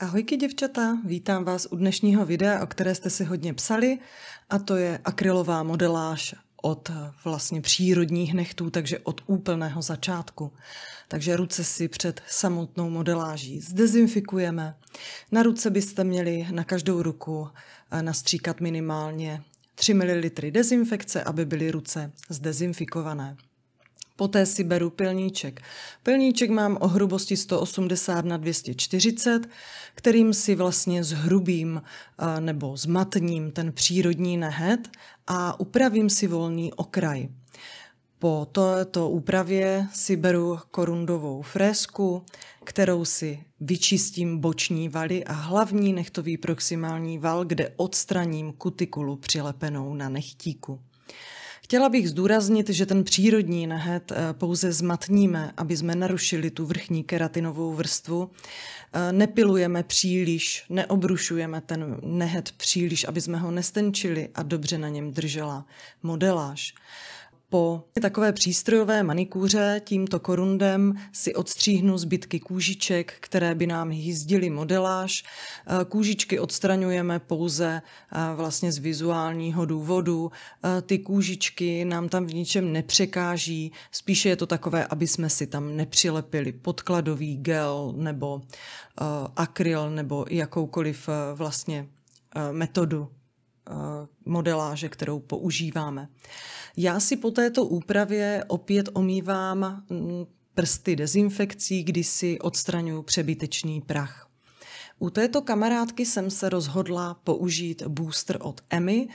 Ahojky děvčata, vítám vás u dnešního videa, o které jste si hodně psali, a to je akrylová modeláž od eh, vlastně přírodních nechtů, takže od úplného začátku. Takže ruce si před samotnou modeláží zdezinfikujeme. Na ruce byste měli na každou ruku eh, nastříkat minimálně 3 ml dezinfekce, aby byly ruce zdezinfikované. Poté si beru pilníček. Pilníček mám o hrubosti 180 na 240, kterým si vlastně zhrubím eh, nebo zmatním ten přírodní nehet a upravím si volný okraj. Po této úpravě si beru korundovou fresku, kterou si vyčistím boční valy a hlavní nechtový proximální val, kde odstraním kutikulu přilepenou na nechtíku. Chtěla bych zdůraznit, že ten přírodní nehet eh, pouze zmatníme, aby jsme narušili tu vrchní keratinovou vrstvu. Eh, nepilujeme příliš, neobrušujeme ten nehet příliš, aby jsme ho nestenčili a dobře na něm držela modeláž. Po takové přístrojové manikůře tímto korundem si odstříhnu zbytky kůžiček, které by nám hýzdily modeláž. Eh, kůžičky odstraňujeme pouze eh, vlastně z vizuálního důvodu. Eh, ty kůžičky nám tam v ničem nepřekáží, spíše je to takové, aby jsme si tam nepřilepili podkladový gel nebo akryl nebo jakoukoliv vlastně metodu Eh, modeláže, kterou používáme. Já si po této úpravě opět omývám mm, prsty dezinfekcí, kdy si odstraňuji přebytečný prach. U této kamarádky jsem se rozhodla použít booster od Emmy,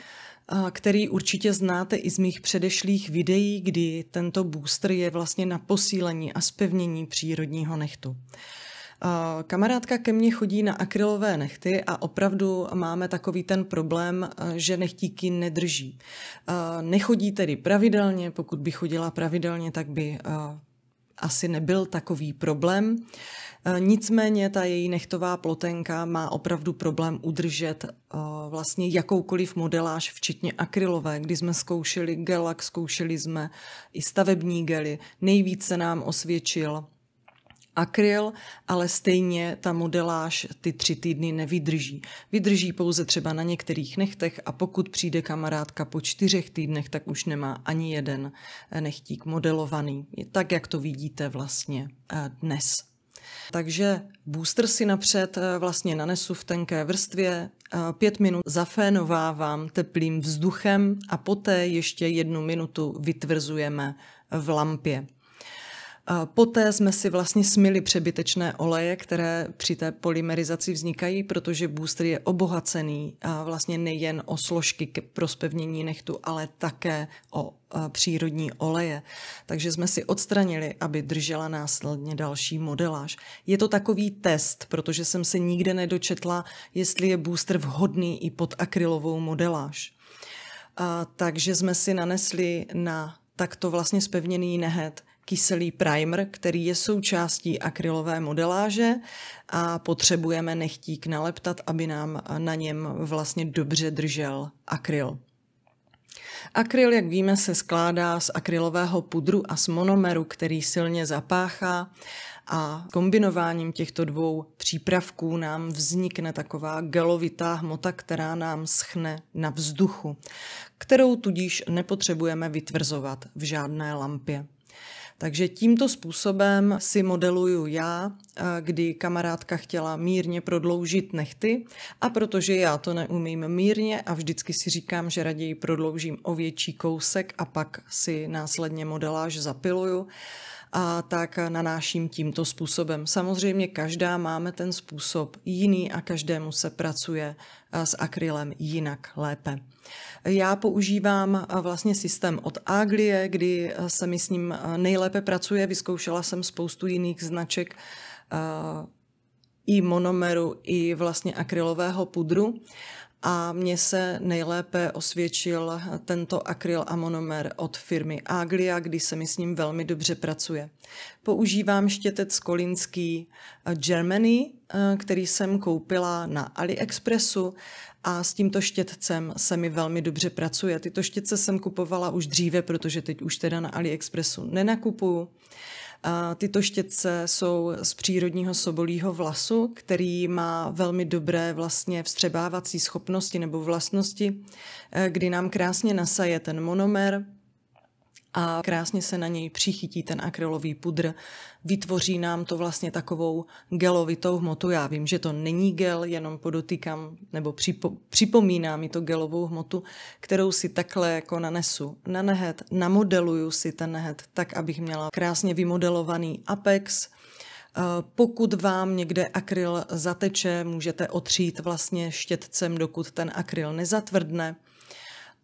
eh, který určitě znáte i z mých předešlých videí, kdy tento booster je vlastně na posílení a spevnění přírodního nechtu. Kamarádka ke mně chodí na akrylové nechty a opravdu máme takový ten problém, e, že nechtíky nedrží. E, nechodí tedy pravidelně, pokud by chodila pravidelně, tak by e, asi nebyl takový problém. Nicméně ta její nechtová plotenka má opravdu problém udržet vlastně jakoukoliv modeláž, včetně akrylové, kdy jsme zkoušeli gelak, zkoušeli jsme i stavební gely. nejvíce nám osvědčil akryl, ale stejně ta modeláž ty tři týdny nevydrží. Vydrží pouze třeba na některých nechtech a pokud přijde kamarádka po čtyřech týdnech, tak už nemá ani jeden nechtík modelovaný. Je tak, jak to vidíte vlastně eh, dnes. Takže booster si napřed eh, vlastně nanesu v tenké vrstvě, eh, pět minut zafénovávám teplým vzduchem a poté ještě jednu minutu vytvrzujeme v lampě. Poté jsme si vlastně smili přebytečné oleje, které při té polymerizaci vznikají, protože booster je obohacený vlastně nejen o složky k prospevnění nechtu, ale také o přírodní oleje. Takže jsme si odstranili, aby držela následně další modeláž. Je to takový test, protože jsem se nikde nedočetla, jestli je booster vhodný i pod akrylovou modeláž. A, takže jsme si nanesli na takto vlastně spevněný nehet kyselý primer, který je součástí akrylové modeláže a potřebujeme nechtík naleptat, aby nám na něm vlastně dobře držel akryl. Akryl, jak víme, se skládá z akrylového pudru a z monomeru, který silně zapáchá a kombinováním těchto dvou přípravků nám vznikne taková gelovitá hmota, která nám schne na vzduchu, kterou tudíž nepotřebujeme vytvrzovat v žádné lampě. Takže tímto způsobem si modeluju já, eh, kdy kamarádka chtěla mírně prodloužit nechty a protože já to neumím mírně a vždycky si říkám, že raději prodloužím o větší kousek a pak si následně modeláž zapiluju, a tak nanáším tímto způsobem. Samozřejmě každá máme ten způsob jiný a každému se pracuje eh, s akrylem jinak lépe. Já používám eh, vlastně systém od Aglie, kdy eh, se mi s ním nejlépe pracuje. Vyzkoušela jsem spoustu jiných značek i monomeru, i vlastně akrylového pudru a mně se nejlépe osvědčil tento akryl monomer od firmy Aglia, kdy se mi s ním velmi dobře pracuje. Používám štětec Kolinský eh, Germany, eh, který jsem koupila na AliExpressu a s tímto štětcem se mi velmi dobře pracuje. Tyto štětce jsem kupovala už dříve, protože teď už teda na AliExpressu nenakupuju. A tyto štětce jsou z přírodního sobolího vlasu, který má velmi dobré vlastně vstřebávací schopnosti nebo vlastnosti, eh, kdy nám krásně nasaje ten monomer, a krásně se na něj přichytí ten akrylový pudr. Vytvoří nám to vlastně takovou gelovitou hmotu. Já vím, že to není gel, jenom podotýkám nebo připo- připomíná mi to gelovou hmotu, kterou si takhle jako nanesu na nehet, namodeluju si ten nehet tak, abych měla krásně vymodelovaný apex, e, pokud vám někde akryl zateče, můžete otřít vlastně štětcem, dokud ten akryl nezatvrdne.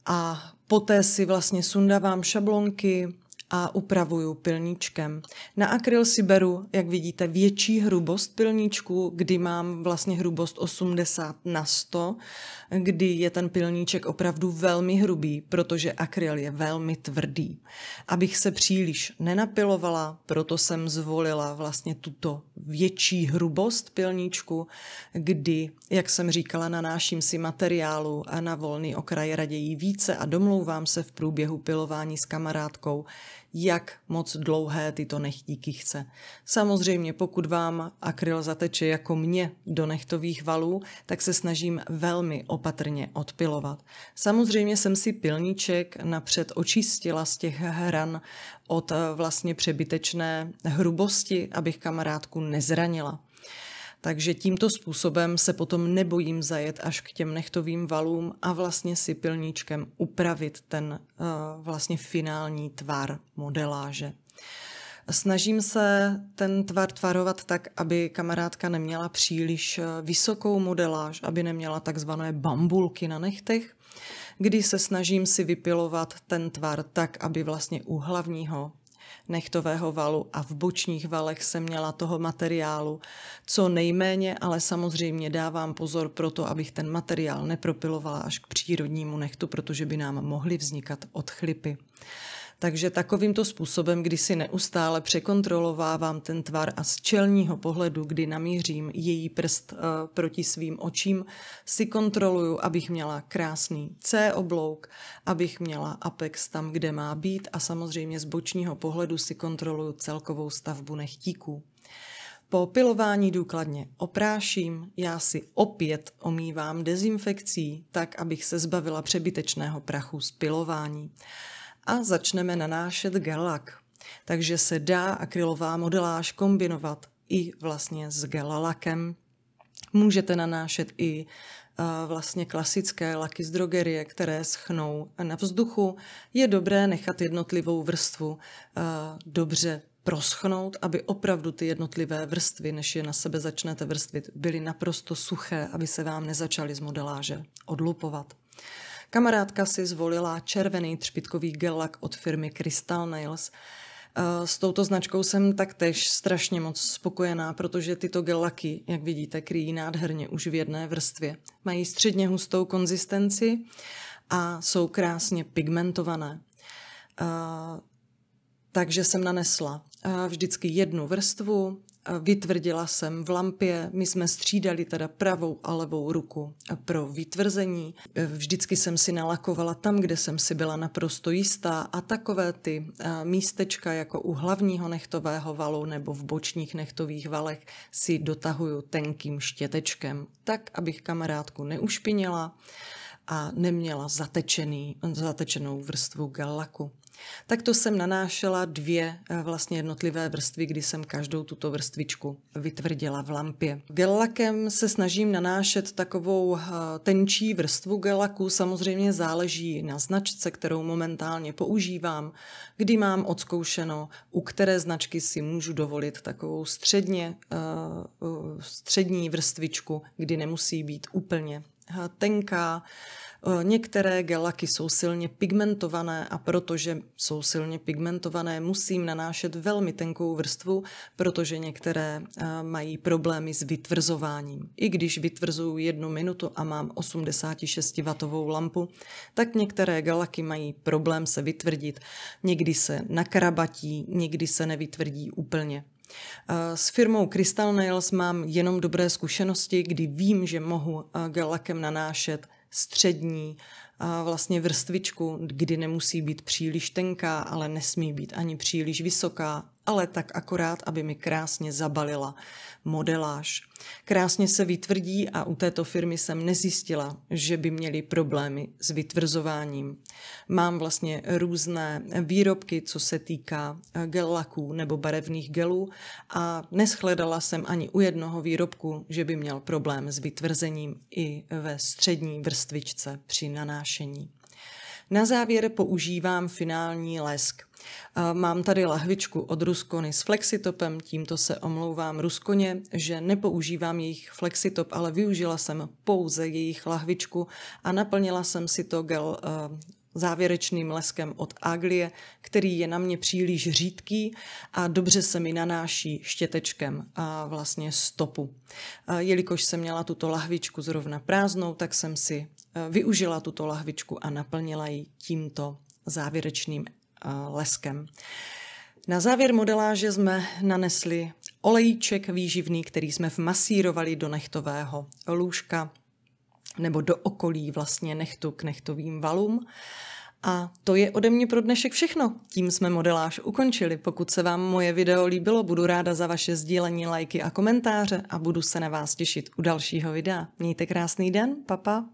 A Poté si vlastně sundávám šablonky, a upravuju pilníčkem. Na akryl si beru, jak vidíte, větší hrubost pilníčku, kdy mám vlastně hrubost 80 na 100, kdy je ten pilníček opravdu velmi hrubý, protože akryl je velmi tvrdý. Abych se příliš nenapilovala, proto jsem zvolila vlastně tuto větší hrubost pilníčku, kdy, jak jsem říkala, nanáším si materiálu a na volný okraj raději více a domlouvám se v průběhu pilování s kamarádkou, jak moc dlouhé tyto nechtíky chce. Samozřejmě pokud vám akryl zateče jako mě do nechtových valů, tak se snažím velmi opatrně odpilovat. Samozřejmě jsem si pilníček napřed očistila z těch hran od eh, vlastně přebytečné hrubosti, abych kamarádku nezranila. Takže tímto způsobem se potom nebojím zajet až k těm nechtovým valům a vlastně si pilníčkem upravit ten uh, vlastně finální tvar modeláže. Snažím se ten tvar tvarovat tak, aby kamarádka neměla příliš eh, vysokou modeláž, aby neměla takzvané bambulky na nechtech, kdy se snažím si vypilovat ten tvar tak, aby vlastně u hlavního nechtového valu a v bočních valech jsem měla toho materiálu co nejméně, ale samozřejmě dávám pozor pro to, abych ten materiál nepropilovala až k přírodnímu nechtu, protože by nám mohly vznikat odchlipy. Takže takovýmto způsobem, kdy si neustále překontrolovávám ten tvar a z čelního pohledu, kdy namířím její prst eh, proti svým očím, si kontroluju, abych měla krásný C oblouk, abych měla apex tam, kde má být a samozřejmě z bočního pohledu si kontroluju celkovou stavbu nechtíků. Po pilování důkladně opráším, já si opět omývám dezinfekcí, tak abych se zbavila přebytečného prachu z pilování a začneme nanášet gelak. Takže se dá akrylová modeláž kombinovat i vlastně s gelalakem. Můžete nanášet i eh, vlastně klasické laky z drogerie, které schnou na vzduchu, je dobré nechat jednotlivou vrstvu eh, dobře proschnout, aby opravdu ty jednotlivé vrstvy, než je na sebe začnete vrstvit, byly naprosto suché, aby se vám nezačaly z modeláže odlupovat. Kamarádka si zvolila červený třpitkový gel lak od firmy Crystal Nails. Eh, s touto značkou jsem taktéž strašně moc spokojená, protože tyto gelaky, jak vidíte, kryjí nádherně už v jedné vrstvě. Mají středně hustou konzistenci a jsou krásně pigmentované. Eh, takže jsem nanesla eh, vždycky jednu vrstvu, Vytvrdila jsem v lampě, my jsme střídali teda pravou a levou ruku pro vytvrzení. Vždycky jsem si nalakovala tam, kde jsem si byla naprosto jistá a takové ty eh, místečka jako u hlavního nechtového valu nebo v bočních nechtových valech si dotahuju tenkým štětečkem, tak abych kamarádku neušpinila a neměla zatečený, zatečenou vrstvu galaku. Takto jsem nanášela dvě eh, vlastně jednotlivé vrstvy, kdy jsem každou tuto vrstvičku vytvrdila v lampě. Gelakem se snažím nanášet takovou eh, tenčí vrstvu gelaku, samozřejmě záleží na značce, kterou momentálně používám, kdy mám odzkoušeno, u které značky si můžu dovolit takovou středně, eh, střední vrstvičku, kdy nemusí být úplně Eh, tenká. Eh, některé gelaky jsou silně pigmentované a protože jsou silně pigmentované, musím nanášet velmi tenkou vrstvu, protože některé eh, mají problémy s vytvrzováním. I když vytvrzuju jednu minutu a mám 86W lampu, tak některé gelaky mají problém se vytvrdit. Někdy se nakrabatí, někdy se nevytvrdí úplně. Eh, s firmou Crystal Nails mám jenom dobré zkušenosti, kdy vím, že mohu eh, gelakem nanášet střední eh, vlastně vrstvičku, kdy nemusí být příliš tenká, ale nesmí být ani příliš vysoká ale tak akorát, aby mi krásně zabalila modeláž. Krásně se vytvrdí a u této firmy jsem nezjistila, že by měli problémy s vytvrzováním. Mám vlastně různé výrobky, co se týká eh, gel laků nebo barevných gelů a neschledala jsem ani u jednoho výrobku, že by měl problém s vytvrzením i ve střední vrstvičce při nanášení. Na závěr používám finální lesk. Mám tady lahvičku od Ruskony s flexitopem, tímto se omlouvám Ruskoně, že nepoužívám jejich flexitop, ale využila jsem pouze jejich lahvičku a naplnila jsem si to gel závěrečným leskem od Aglie, který je na mě příliš řídký a dobře se mi nanáší štětečkem a vlastně stopu. Jelikož jsem měla tuto lahvičku zrovna prázdnou, tak jsem si e, využila tuto lahvičku a naplnila ji tímto závěrečným e, leskem. Na závěr modeláže jsme nanesli olejček výživný, který jsme vmasírovali do nechtového lůžka nebo do okolí vlastně nechtu k nechtovým valům. A to je ode mě pro dnešek všechno. Tím jsme modeláž ukončili. Pokud se vám moje video líbilo, budu ráda za vaše sdílení, lajky a komentáře a budu se na vás těšit u dalšího videa. Mějte krásný den, papa.